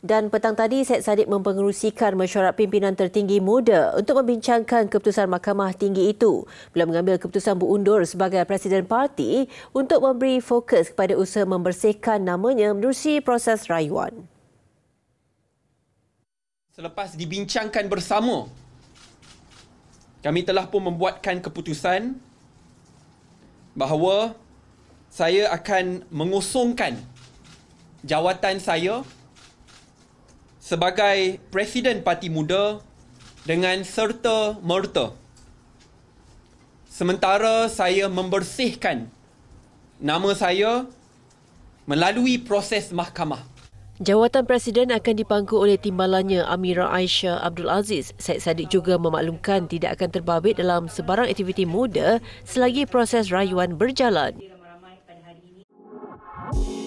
Dan petang tadi, Syed Saddiq mempengerusikan mesyuarat pimpinan tertinggi muda untuk membincangkan keputusan mahkamah tinggi itu. Beliau mengambil keputusan berundur sebagai presiden parti untuk memberi fokus kepada usaha membersihkan namanya menerusi proses rayuan. Selepas dibincangkan bersama, kami telah pun membuatkan keputusan bahawa saya akan mengusungkan jawatan saya sebagai presiden parti muda dengan serta merta sementara saya membersihkan nama saya melalui proses mahkamah Jawatan Presiden akan dipangku oleh timbalannya Amira Aisyah Abdul Aziz. Syed Saddiq juga memaklumkan tidak akan terbabit dalam sebarang aktiviti muda selagi proses rayuan berjalan. ramai